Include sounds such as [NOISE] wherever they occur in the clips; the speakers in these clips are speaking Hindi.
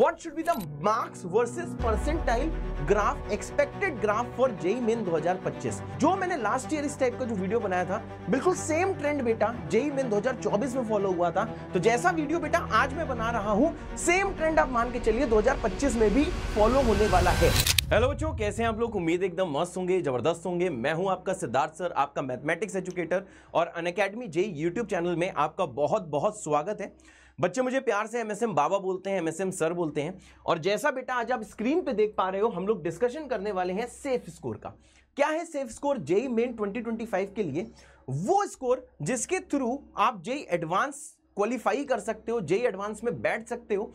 What should be the marks versus percentile graph expected graph for JEE Main 2025? जो मैंने last year इस type का जो video बनाया था बिल्कुल same trend बेटा JEE Main 2024 में follow हुआ था तो जैसा video बेटा आज मैं बना रहा हूँ same trend आप मान के चलिए 2025 में भी follow होने वाला है हेलो बच्चों कैसे हैं आप लोग उम्मीद एकदम मस्त होंगे जबरदस्त होंगे मैं हूं आपका सिद्धार्थ सर आपका मैथमेटिक्स एजुकेटर और Unacademy JEE YouTube channel में आपका बहुत बहुत स्वागत है बच्चे मुझे प्यार से एमएसएम बाबा बोलते हैं एमएसएम सर बोलते हैं और जैसा बेटा आज आप स्क्रीन पे देख पा रहे हो हम लोग डिस्कशन करने वाले हैं सेफ स्कोर का क्या है सेफ स्कोर जेई मेन 2025 के लिए वो स्कोर जिसके थ्रू आप जेई एडवांस क्वालिफाई कर सकते हो जेई एडवांस e में बैठ सकते हो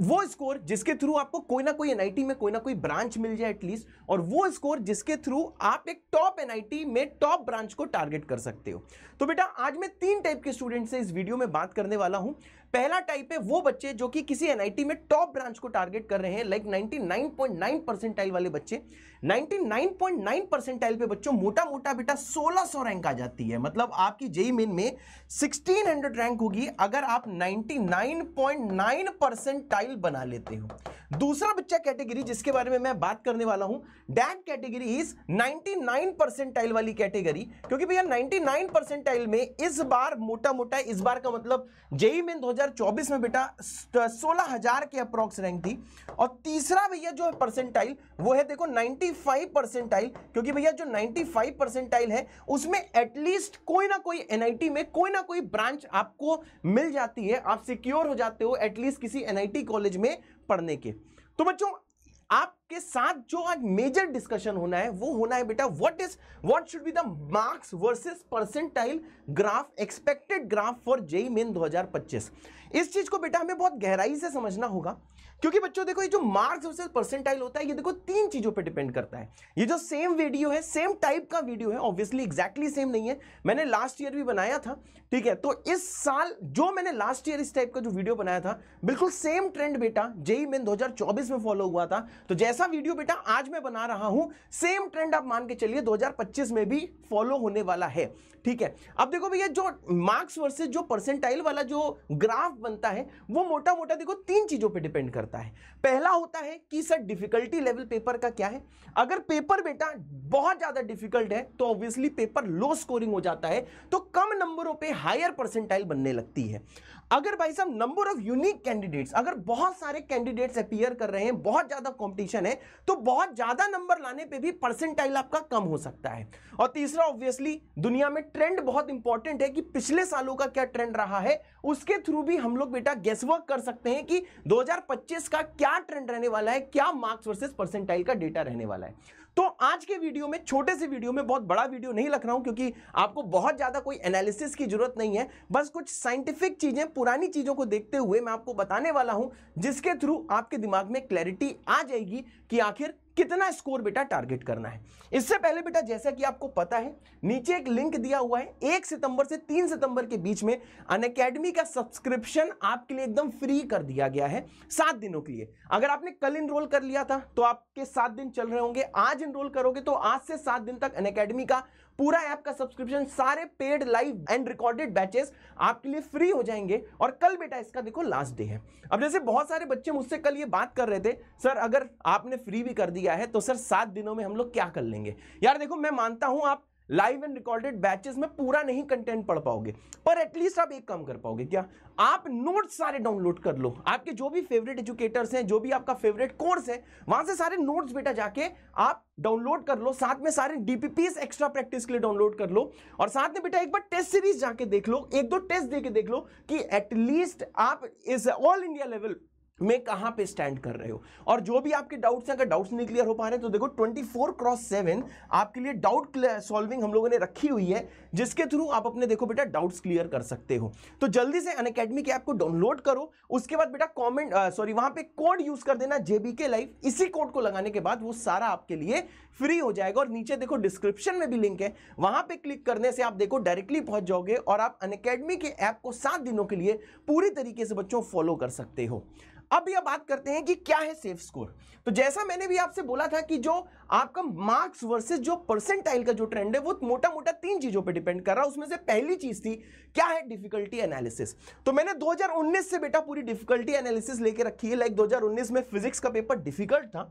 वो स्कोर जिसके थ्रू आपको कोई ना कोई एनआईटी में कोई ना कोई ब्रांच मिल जाए एटलीस्ट और वो स्कोर जिसके थ्रू आप एक टॉप एनआईटी में टॉप ब्रांच को टारगेट कर सकते हो तो बेटा आज मैं तीन टाइप के स्टूडेंट से इस वीडियो में बात करने वाला हूं पहला टाइप है वो बच्चे जो कि किसी एनआईटी में टॉप ब्रांच को टारगेट कर रहे हैं लाइक 99.9 परसेंटाइल वाले बच्चे 99.9 परसेंटाइल पे बच्चों मोटा मोटा बेटा 1600 रैंक आ जाती है मतलब आपकी जेई मेन में 1600 रैंक होगी अगर आप 99.9 परसेंटाइल बना लेते हो दूसरा बच्चा कैटेगरी जिसके बारे में मैं बात करने वाला हूं डैट कैटेगरी इज 99 परसेंटाइल वाली कैटेगरी क्योंकि भैया 99 परसेंटाइल में इस बार मोटा मोटा इस बार का मतलब जेई मेन दो 2024 में बेटा सोलह हजार के अप्रोक्स रैंक थी और तीसरा भैया जो परसेंटाइल वो है देखो 95 परसेंटाइल क्योंकि भैया जो 95 परसेंटाइल है उसमें एटलीस्ट कोई ना कोई एनआईटी में कोई ना कोई ब्रांच आपको मिल जाती है आप सिक्योर हो जाते हो एटलीस्ट किसी एनआईटी कॉलेज में पढ़ने के तो बच्चों आपके साथ जो आज मेजर डिस्कशन होना है वो होना है बेटा what is what should be the marks versus percentile graph expected graph for JEE Main 2025 इस चीज को बेटा हमें बहुत गहराई से समझना होगा क्योंकि बच्चों देखो ये जो मार्क्स वर्सेस परसेंटाइल होता है ये देखो तीन चीजों पे डिपेंड करता है ये जो सेम वीडियो है सेम टाइप का वीडियो है ऑब्वियसली एग्जैक्टली सेम नहीं है मैंने लास्ट ईयर भी बनाया था ठीक है तो इस साल जो मैंने लास्ट ईयर इस टाइप का जो वीडियो बनाया था बिल्कुल सेम ट्रेंड बेटा जेई मेन 2024 में फॉलो हुआ था तो जैसा वीडियो बेटा आज मैं बना रहा हूं सेम ट्रेंड आप मान के चलिए दो में भी फॉलो होने वाला है ठीक है अब देखो भैया जो मार्क्स वर्सेज जो परसेंटाइल वाला जो ग्राफ बनता है वो मोटा मोटा देखो तीन चीज़ों पर डिपेंड करता है पहला होता है कि सर डिफिकल्टी लेवल पेपर का क्या है अगर पेपर बेटा बहुत ज़्यादा डिफिकल्ट है तो ऑब्वियसली पेपर लो स्कोरिंग हो जाता है तो कम नंबरों पे हायर परसेंटाइल बनने लगती है अगर भाई साहब नंबर ऑफ यूनिक कैंडिडेट्स अगर बहुत सारे कैंडिडेट्स अपियर कर रहे हैं बहुत ज़्यादा कॉम्पिटिशन है तो बहुत ज़्यादा नंबर लाने पर भी परसेंटाइल आपका कम हो सकता है और तीसरा ऑब्वियसली दुनिया में ट्रेंड बहुत इंपॉर्टेंट है कि पिछले सालों का क्या ट्रेंड रहा है उसके थ्रू भी हम लोग बेटा गेसवर्क कर सकते हैं कि 2025 का क्या ट्रेंड रहने वाला है क्या मार्क्स वर्सेस परसेंटाइल का डेटा रहने वाला है तो आज के वीडियो में छोटे से वीडियो में बहुत बड़ा वीडियो नहीं लग रहा हूं क्योंकि आपको बहुत ज्यादा कोई एनालिसिस की जरूरत नहीं है बस कुछ साइंटिफिक चीजें पुरानी चीजों को देखते हुए मैं आपको बताने वाला हूं जिसके थ्रू आपके दिमाग में क्लैरिटी आ जाएगी कि आखिर कितना स्कोर बेटा टारगेट करना है इससे पहले बेटा जैसा कि आपको पता है नीचे एक लिंक दिया हुआ है एक सितंबर से तीन सितंबर के बीच में अन का सब्सक्रिप्शन आपके लिए एकदम फ्री कर दिया गया है सात दिनों के लिए अगर आपने कल इनरोल कर लिया था तो आपके सात दिन चल रहे होंगे आज इनरोल करोगे तो आज से सात दिन तक अन का पूरा ऐप का सब्सक्रिप्शन सारे paid live and recorded batches आपके लिए फ्री हो जाएंगे और कल बेटा इसका देखो लास्ट डे है अब जैसे बहुत सारे बच्चे मुझसे कल ये बात कर रहे थे सर अगर आपने फ्री भी कर दिया है तो सर सात दिनों में हम लोग क्या कर लेंगे यार देखो मैं मानता हूं आप लाइव एंड रिकॉर्डेड बैचेस में पूरा नहीं कंटेंट पढ़ पाओगे पर एटलीस्ट आप एक काम कर पाओगे क्या आप नोट्स सारे डाउनलोड कर लो आपके जो भी फेवरेट एजुकेटर्स हैं जो भी आपका फेवरेट कोर्स है वहां से सारे नोट्स बेटा जाके आप डाउनलोड कर लो साथ में सारे डीपीपीस एक्स्ट्रा प्रैक्टिस के लिए डाउनलोड कर लो और साथ में बेटा एक बार टेस्ट सीरीज जाके देख लो एक दो टेस्ट देके देख लो कि एटलीस्ट आप इस ऑल इंडिया लेवल में कहां पे स्टैंड कर रहे हो और जो भी आपके डाउट्स हैं अगर डाउट्स नहीं क्लियर हो पा रहे तो देखो 24 क्रॉस 7 आपके लिए डाउट सॉल्विंग हम लोगों ने रखी हुई है जिसके थ्रू आप अपने देखो बेटा डाउट्स क्लियर कर सकते हो तो जल्दी से अनकेडमी के ऐप को डाउनलोड करो उसके बाद बेटा कॉमेंट सॉरी वहां पर कोड यूज कर देना जेबीके लाइफ इसी कोड को लगाने के बाद वो सारा आपके लिए फ्री हो जाएगा और नीचे देखो डिस्क्रिप्शन में भी लिंक है वहां पे क्लिक करने से आप देखो डायरेक्टली पहुंच जाओगे और आप अनकेडमी के ऐप को सात दिनों के लिए पूरी तरीके से बच्चों फॉलो कर सकते हो अब यह बात करते हैं कि क्या है सेफ स्कोर तो जैसा मैंने भी आपसे बोला था कि जो आपका मार्क्स वर्सेस जो परसेंटाइल का जो ट्रेंड है वो मोटा मोटा तीन चीजों पर डिपेंड कर रहा है उसमें से पहली चीज थी क्या है डिफिकल्टी एनालिसिस तो मैंने 2019 से बेटा पूरी डिफिकल्टी एनालिसिस लेके रखी है लाइक 2019 में फिजिक्स का पेपर डिफिकल्ट था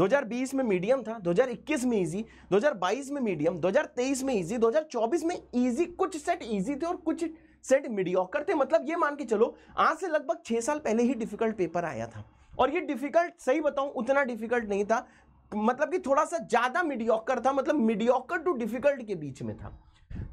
2020 में मीडियम था 2021 में इजी 2022 में मीडियम 2023 में इजी 2024 में इजी कुछ सेट इजी थे और कुछ सेट मीडियोकर थे मतलब ये मान के चलो आज से लगभग छह साल पहले ही डिफिकल्ट पेपर आया था और ये डिफिकल्ट सही बताऊं उतना डिफिकल्ट नहीं था मतलब कि थोड़ा सा ज़्यादा मीडियोकर था मतलब मीडियोकर टू डिफिकल्ट के बीच में था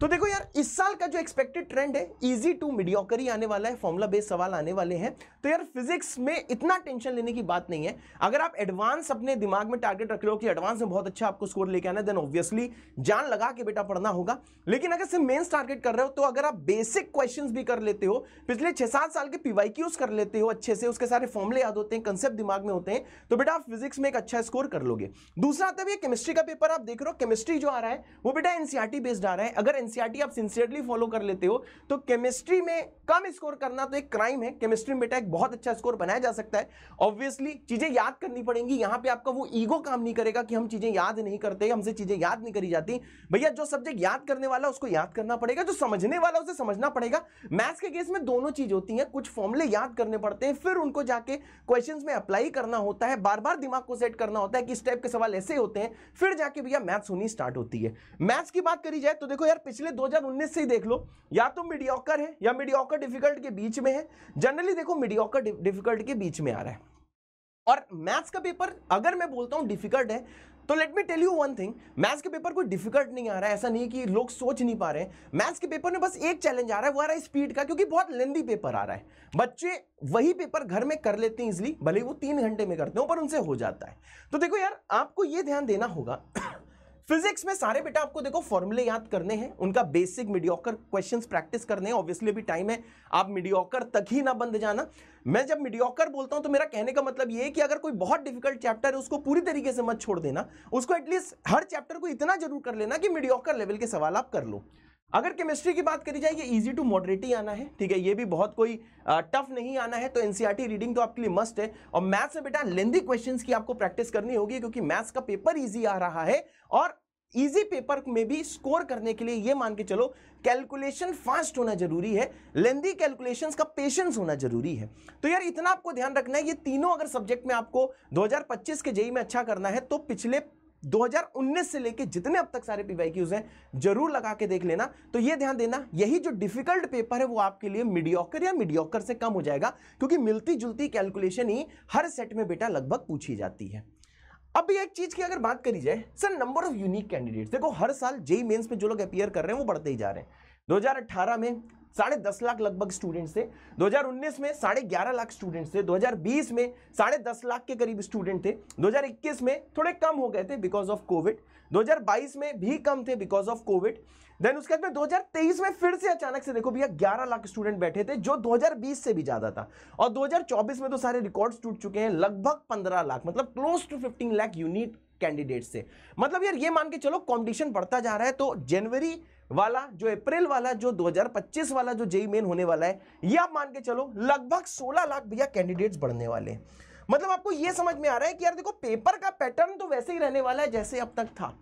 तो देखो यार इस साल का जो एक्सपेक्टेड ट्रेंड है इजी टू मीडियोकरी आने वाला है फॉर्मुला बेस्ड सवाल आने वाले हैं तो यार फिजिक्स में इतना टेंशन लेने की बात नहीं है अगर आप एडवांस अपने दिमाग में टारगेट रख लो कि एडवांस में बहुत अच्छा आपको स्कोर लेके आना है देन ऑब्वियसली जान लगा के बेटा पढ़ना होगा लेकिन अगर सिर्फ मेन्स टारगेट कर रहे हो तो अगर आप बेसिक क्वेश्चन भी कर लेते हो पिछले छह सात साल के पीवाई कर लेते हो अच्छे से उसके सारे फॉर्मले याद होते हैं कंसेप्ट दिमाग में होते हैं तो बेटा आप फिजिक्स में एक अच्छा स्कोर कर लोगे दूसरा आता है केमिस्ट्री का पेपर आप देख रहे हो केमिस्ट्री जो आ रहा है वो बेटा एनसीआरटी बेस्ड आ रहा है अगर एनसीईआरटी e आप सिंसियरली फॉलो कर लेते हो तो केमिस्ट्री में कम स्कोर करना तो एक क्राइम है केमिस्ट्री में बेटा एक बहुत अच्छा स्कोर बनाया जा सकता है ऑब्वियसली चीजें याद करनी पड़ेंगी यहां पे आपका वो ईगो काम नहीं करेगा कि हम चीजें याद नहीं करते हमसे चीजें याद नहीं करी जाती भैया जो सब्जेक्ट याद करने वाला उसको याद करना पड़ेगा जो समझने वाला उसे समझना पड़ेगा मैथ्स के केस में दोनों चीज होती है कुछ फॉर्मुले याद करने पड़ते हैं फिर उनको जाके क्वेश्चन में अप्लाई करना होता है बार बार दिमाग को सेट करना होता है कि इस टाइप के सवाल ऐसे होते हैं फिर जाके भैया मैथ्स होनी स्टार्ट होती है मैथ्स की बात करी जाए तो देखो अगर पिछले 2019 से ही देख लो या तो मीडियोकर है या मीडियोकर डिफिकल्ट के बीच में है जनरली देखो मीडियोकर डिफिकल्ट के बीच में आ रहा है और मैथ्स का पेपर अगर मैं बोलता हूँ डिफिकल्ट है तो let me tell you one thing maths के पेपर कोई डिफिकल्ट नहीं आ रहा है ऐसा नहीं कि लोग सोच नहीं पा रहे मैथ्स के पेपर में बस एक चैलेंज आ रहा है वो आ रहा है स्पीड का क्योंकि बहुत लेंदी पेपर आ रहा है बच्चे वही पेपर घर में कर लेते हैं इजली भले वो तीन घंटे में करते हो पर उनसे हो जाता है तो देखो यार आपको ये ध्यान देना होगा फिजिक्स में सारे बेटा आपको देखो फॉर्मूले याद करने हैं उनका बेसिक मीडियोकर क्वेश्चंस प्रैक्टिस करने हैं ऑब्वियसली भी टाइम है आप मीडियोकर तक ही ना बंद जाना मैं जब मीडियोकर बोलता हूं तो मेरा कहने का मतलब ये है कि अगर कोई बहुत डिफिकल्ट चैप्टर है उसको पूरी तरीके से मत छोड़ देना उसको एटलीस्ट हर चैप्टर को इतना जरूर कर लेना कि मीडियोकर लेवल के सवाल आप कर लो अगर केमिस्ट्री की बात करी जाए ये इजी टू ही आना है ठीक है ये भी बहुत कोई टफ नहीं आना है तो एनसीईआरटी रीडिंग e तो आपके लिए मस्ट है और मैथ्स में बेटा लेंदी क्वेश्चंस की आपको प्रैक्टिस करनी होगी क्योंकि मैथ्स का पेपर इजी आ रहा है और इजी पेपर में भी स्कोर करने के लिए ये मान के चलो कैलकुलेशन फास्ट होना जरूरी है लेंदी कैलकुलेशन का पेशेंस होना जरूरी है तो यार इतना आपको ध्यान रखना है ये तीनों अगर सब्जेक्ट में आपको दो के जेई e e में अच्छा करना है तो पिछले 2019 से लेके जितने अब तक सारे पीवाईक्यूज हैं जरूर लगा के देख लेना तो ये ध्यान देना यही जो डिफिकल्ट पेपर है वो आपके लिए मीडियोकर या मीडियोकर से कम हो जाएगा क्योंकि मिलती जुलती कैलकुलेशन ही हर सेट में बेटा लगभग पूछी जाती है अब एक चीज की अगर बात करी जाए sir number of unique candidates देखो हर साल जेई मेन्स में जो लोग अपियर कर रहे हैं वो बढ़ते ही जा रहे हैं 2018 में साढ़े दस लाख लगभग स्टूडेंट्स थे 2019 में साढ़े ग्यारह लाख स्टूडेंट्स थे 2020 में साढ़े दस लाख के करीब स्टूडेंट थे 2021 में थोड़े कम हो गए थे बिकॉज ऑफ कोविड 2022 में भी कम थे बिकॉज ऑफ कोविड देन उसके बाद में 2023 में फिर से अचानक से देखो भैया ग्यारह लाख स्टूडेंट बैठे थे जो 2020 से भी ज़्यादा था और 2024 में तो सारे रिकॉर्ड्स टूट चुके हैं लगभग 15 लाख मतलब close to 15 lakh unique candidate से मतलब यार ये मान के चलो कंपटीशन बढ़ता जा रहा है तो जनवरी वाला जो अप्रैल वाला जो 2025 वाला जो जेई मेन होने वाला है ये आप मान के चलो लगभग 16 लाख भैया कैंडिडेट्स बढ़ने वाले मतलब आपको ये समझ में आ रहा है कि यार देखो पेपर का पैटर्न तो वैसे ही रहने वाला है जैसे अब तक था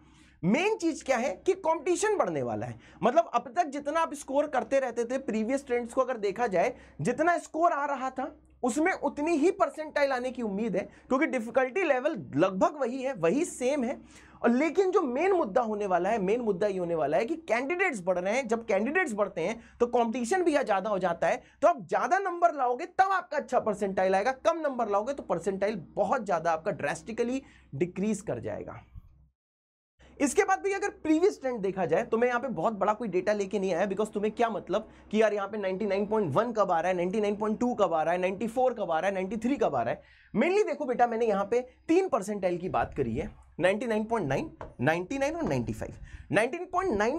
मेन चीज क्या है कि कंपटीशन बढ़ने वाला है मतलब अब तक जितना आप स्कोर करते रहते थे प्रीवियस ट्रेंड्स को अगर देखा जाए जितना स्कोर आ रहा था उसमें उतनी ही परसेंटाइल आने की उम्मीद है क्योंकि डिफिकल्टी लेवल लगभग वही है वही सेम है और लेकिन जो मेन मुद्दा होने वाला है मेन मुद्दा ये होने वाला है कि कैंडिडेट्स बढ़ रहे हैं जब कैंडिडेट्स बढ़ते हैं तो कॉम्पिटिशन भी ज्यादा हो जाता है तो आप ज्यादा नंबर लाओगे तब आपका अच्छा परसेंटाइल आएगा कम नंबर लाओगे तो परसेंटाइल बहुत ज्यादा आपका ड्रेस्टिकली डिक्रीज कर जाएगा इसके बाद भी अगर प्रीवियस ट्रेंड देखा जाए तो मैं यहाँ पे बहुत बड़ा कोई डेटा लेके नहीं आया बिकॉज तुम्हें क्या मतलब कि यार यहाँ पे 99.1 कब आ रहा है 99.2 कब आ रहा है 94 कब आ रहा है 93 कब आ रहा है मेनली देखो बेटा मैंने यहाँ पे तीन परसेंटाइल की बात करी है 99.9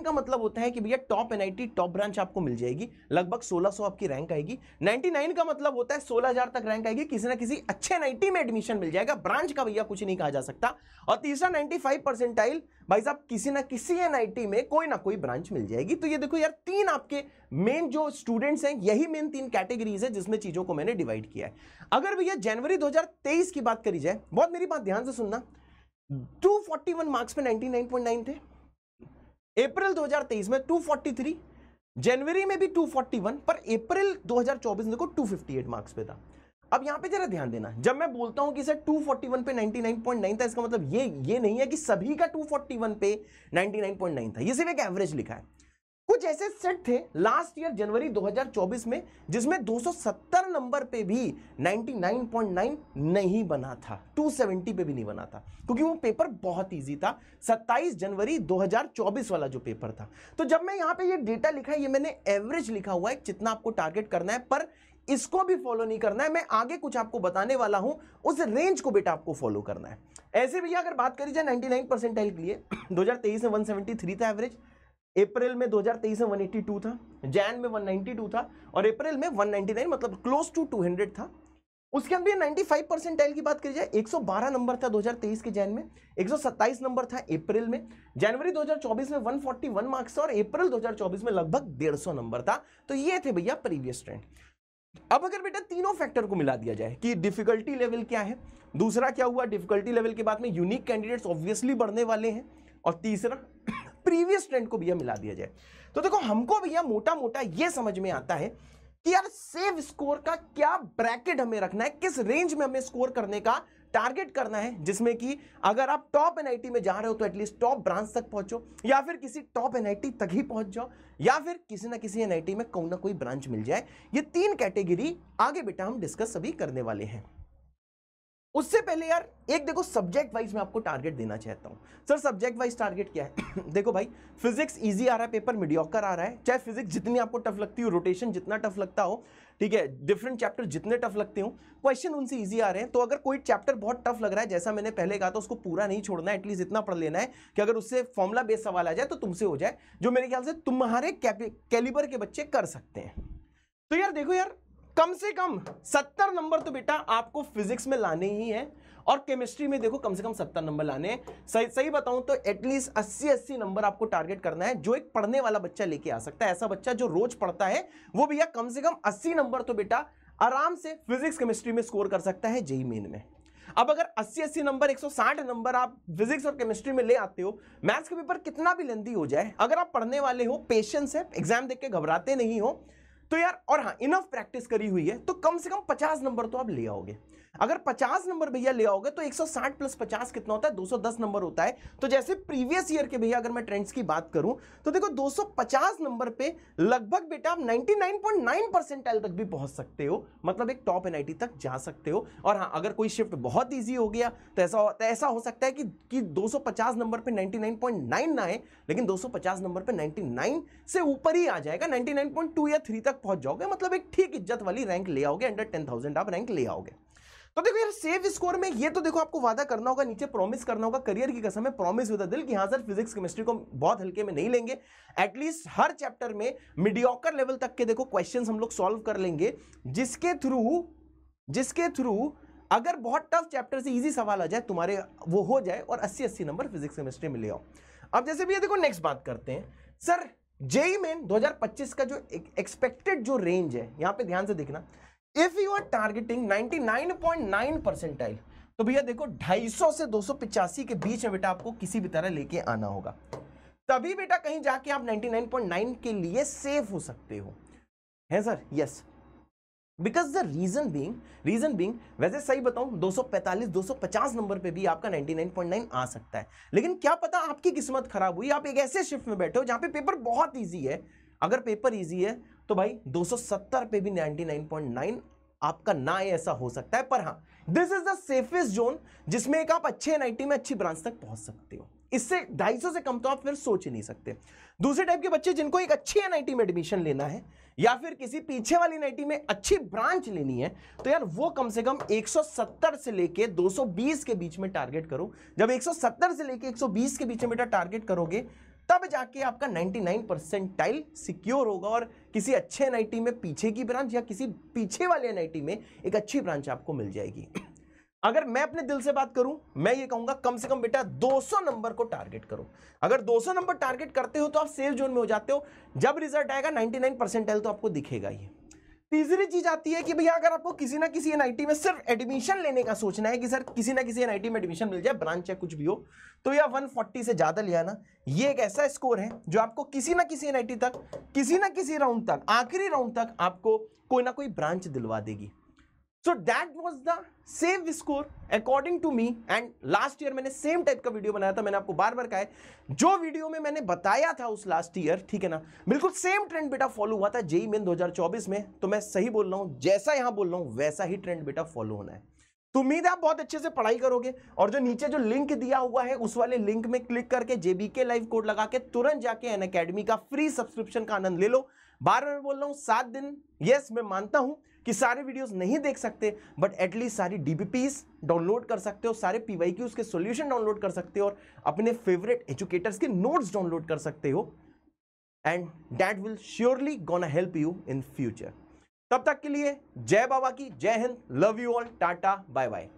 का मतलब होता है कि भैया टॉप एनआईटी टॉप ब्रांच आपको मिल जाएगी लगभग 1600 आपकी रैंक आएगी 99 का मतलब होता है 16000 तक रैंक आएगी किसी ना किसी अच्छे एनआईटी में एडमिशन मिल जाएगा ब्रांच का भैया कुछ नहीं कहा जा सकता और तीसरा 95 परसेंटाइल भाई साहब किसी ना किसी एनआईटी में कोई ना कोई ब्रांच मिल जाएगी तो ये देखो यार तीन आपके मेन जो स्टूडेंट्स हैं यही मेन तीन कैटेगरीज है जिसमें चीजों को मैंने डिवाइड किया है अगर भैया जनवरी तेईस की बात करी जाए बहुत मेरी बात ध्यान से सुनना 241 मार्क्स में 99.9 थे अप्रैल 2023 में 243 जनवरी में भी 241 पर अप्रैल 2024 में देखो 258 मार्क्स पे था अब यहां पे जरा ध्यान देना जब मैं बोलता हूं कि सर 241 पे 99.9 था इसका मतलब ये ये नहीं है कि सभी का 241 पे 99.9 था ये सिर्फ एक एवरेज लिखा है कुछ ऐसे सेट थे लास्ट ईयर जनवरी 2024 में जिसमें 270 नंबर पे भी 99.9 नहीं बना था 270 पे भी नहीं बना था क्योंकि वो पेपर बहुत इजी था 27 जनवरी 2024 वाला जो पेपर था तो जब मैं यहाँ पे ये डेटा लिखा है ये मैंने एवरेज लिखा हुआ है जितना आपको टारगेट करना है पर इसको भी फॉलो नहीं करना है मैं आगे कुछ आपको बताने वाला हूं उस रेंज को बेटा आपको फॉलो करना है ऐसे भैया अगर बात करी जाए नाइन परसेंटाइल के लिए [COUGHS] दो में वन था एवरेज अप्रैल में 2023 में 182 था जैन में 192 था और अप्रैल में 199 मतलब क्लोज टू 200 था उसके अंदर 95 परसेंटाइल की बात करी जाए 112 नंबर था 2023 के जैन में 127 नंबर था अप्रैल में जनवरी 2024 में 141 मार्क्स और अप्रैल 2024 में लगभग 150 नंबर था तो ये थे भैया प्रीवियस ट्रेंड अब अगर बेटा तीनों फैक्टर को मिला दिया जाए कि डिफिकल्टी लेवल क्या है दूसरा क्या हुआ डिफिकल्टी लेवल के बाद में यूनिक कैंडिडेट्स ऑब्वियसली बढ़ने वाले हैं और तीसरा प्रीवियस ट्रेंड को भैया मिला दिया जाए तो देखो हमको भैया मोटा मोटा ये समझ में आता है कि यार सेव स्कोर का क्या ब्रैकेट हमें रखना है किस रेंज में हमें स्कोर करने का टारगेट करना है जिसमें कि अगर आप टॉप एनआईटी में जा रहे हो तो एटलीस्ट टॉप ब्रांच तक पहुंचो या फिर किसी टॉप एनआईटी तक ही पहुंच जाओ या फिर किसी ना किसी एनआईटी में कोई ना कोई ब्रांच मिल जाए ये तीन कैटेगरी आगे बेटा हम डिस्कस अभी करने वाले हैं उससे पहले यार एक देखो सब्जेक्ट वाइज मैं आपको टारगेट देना चाहता हूँ सर सब्जेक्ट वाइज टारगेट क्या है [COUGHS] देखो भाई फिजिक्स इजी आ रहा है पेपर मीडियोकर आ रहा है चाहे फिजिक्स जितनी आपको टफ लगती हो रोटेशन जितना टफ लगता हो ठीक है डिफरेंट चैप्टर जितने टफ लगते हो क्वेश्चन उनसे ईजी आ रहे हैं तो अगर कोई चैप्टर बहुत टफ लग रहा है जैसा मैंने पहले कहा था उसको पूरा नहीं छोड़ना है एटलीस्ट इतना पढ़ लेना है कि अगर उससे फॉर्मुला बेस्ड सवाल आ जाए तो तुमसे हो जाए जो मेरे ख्याल से तुम्हारे कैलिबर के बच्चे कर सकते हैं तो यार देखो यार कम से कम सत्तर नंबर तो बेटा आपको फिजिक्स में लाने ही है और केमिस्ट्री में देखो कम से कम सत्तर नंबर लाने सही सही बताऊं तो एटलीस्ट अस्सी अस्सी नंबर आपको टारगेट करना है जो एक पढ़ने वाला बच्चा लेके आ सकता है ऐसा बच्चा जो रोज पढ़ता है वो भैया कम से कम अस्सी नंबर तो बेटा आराम से फिजिक्स केमिस्ट्री में स्कोर कर सकता है जेई मेन में अब अगर 80 80 नंबर 160 नंबर आप फिजिक्स और केमिस्ट्री में ले आते हो मैथ्स का पेपर कितना भी लेंदी हो जाए अगर आप पढ़ने वाले हो पेशेंस है एग्जाम देख के घबराते नहीं हो तो यार और हाँ इनफ प्रैक्टिस करी हुई है तो कम से कम पचास नंबर तो आप ले आओगे अगर 50 नंबर भैया ले आओगे तो 160 प्लस 50 कितना होता है 210 नंबर होता है तो जैसे प्रीवियस ईयर के भैया अगर मैं ट्रेंड्स की बात करूं तो देखो 250 नंबर पे लगभग बेटा आप 99.9 परसेंटाइल तक भी पहुंच सकते हो मतलब एक टॉप एनआईटी तक जा सकते हो और हाँ अगर कोई शिफ्ट बहुत ईजी हो गया तो ऐसा तो ऐसा हो सकता है कि, कि दो नंबर पर 99.9 ना आए लेकिन दो नंबर पर 99 से ऊपर ही आ जाएगा 99.2 या थ्री तक पहुंच जाओगे मतलब एक ठीक इज्जत वाली रैंक ले आओगे अंडर टेन आप रैंक ले आओगे तो देखो यार सेफ स्कोर में ये तो देखो आपको वादा करना होगा नीचे प्रॉमिस करना होगा करियर की कसम है प्रॉमिस विद दिल कि हाँ सर फिजिक्स केमिस्ट्री को बहुत हल्के में नहीं लेंगे एटलीस्ट हर चैप्टर में मीडियोकर लेवल तक के देखो क्वेश्चन हम लोग सॉल्व कर लेंगे जिसके थ्रू जिसके थ्रू अगर बहुत टफ चैप्टर से इजी सवाल आ जाए तुम्हारे वो हो जाए और 80-80 नंबर फिजिक्स केमिस्ट्री में ले आओ अब जैसे भी ये देखो नेक्स्ट बात करते हैं सर जेई मेन 2025 का जो एक्सपेक्टेड जो रेंज है यहाँ पे ध्यान से देखना if you are targeting 99.9 percentile तो भैया देखो 250 से दो के बीच में बेटा आपको किसी भी तरह लेके आना होगा तभी बेटा कहीं जाके आप 99.9 के लिए सेफ हो सकते हो है sir yes because the reason being reason being वैसे सही बताऊं 245 250 नंबर पे भी आपका 99.9 आ सकता है लेकिन क्या पता आपकी किस्मत खराब हुई आप एक ऐसे शिफ्ट में बैठे हो जहां पे पेपर बहुत ईजी है अगर पेपर ईजी है तो भाई 270 पे भी 99.9 आपका ना ऐसा हो सकता है पर हाँ this is the safest zone जिसमें एक आप अच्छे एन में अच्छी ब्रांच तक पहुंच सकते हो इससे 250 से कम तो आप फिर सोच ही नहीं सकते दूसरे टाइप के बच्चे जिनको एक अच्छी एन में एडमिशन लेना है या फिर किसी पीछे वाली एनआईटी में अच्छी ब्रांच लेनी है तो यार वो कम से कम 170 से लेके 220 के बीच में टारगेट करो जब 170 से लेके 120 के बीच में बेटा टारगेट करोगे तब जाके आपका 99 परसेंटाइल सिक्योर होगा और किसी अच्छे एनआईटी में पीछे की ब्रांच या किसी पीछे वाले एनआईटी में एक अच्छी ब्रांच आपको मिल जाएगी अगर मैं अपने दिल से बात करूं मैं ये कहूंगा कम से कम बेटा 200 नंबर को टारगेट करो अगर 200 नंबर टारगेट करते हो तो आप सेफ जोन में हो जाते हो जब रिजल्ट आएगा 99 परसेंटाइल तो आपको दिखेगा ही तीसरी चीज आती है कि भैया अगर आपको किसी ना किसी एनआईटी में सिर्फ एडमिशन लेने का सोचना है कि सर किसी ना किसी एनआईटी में एडमिशन मिल जाए ब्रांच या कुछ भी हो तो या वन से ज्यादा लिया ना ये एक ऐसा स्कोर है जो आपको किसी ना किसी एनआईटी तक किसी ना किसी राउंड तक आखिरी राउंड तक आपको कोई ना कोई ब्रांच दिलवा देगी so that was the safe score according to me and last year मैंने सेम टाइप का वीडियो बनाया था मैंने आपको बार बार कहा है जो वीडियो में मैंने बताया था उस लास्ट ईयर ठीक है ना बिल्कुल सेम ट्रेंड बेटा फॉलो हुआ था जेई मेन 2024 में तो मैं सही बोल रहा हूँ जैसा यहाँ बोल रहा हूँ वैसा ही ट्रेंड बेटा फॉलो होना है तो उम्मीद है आप बहुत अच्छे से पढ़ाई करोगे और जो नीचे जो लिंक दिया हुआ है उस वाले लिंक में क्लिक करके जेबीके लाइव कोड लगा के तुरंत जाके एन अकेडमी का फ्री सब्सक्रिप्शन का आनंद ले लो बार बार बोल रहा हूं सात दिन यस मैं मानता हूं कि सारे वीडियोस नहीं देख सकते बट एटलीस्ट सारी डीबीपीस डाउनलोड कर सकते हो सारे पीवाईक्यूज के सोल्यूशन डाउनलोड कर सकते हो और अपने फेवरेट एजुकेटर्स के नोट्स डाउनलोड कर सकते हो and that will surely gonna help you in future तब तक के लिए जय बाबा की जय हिंद love you all tata bye bye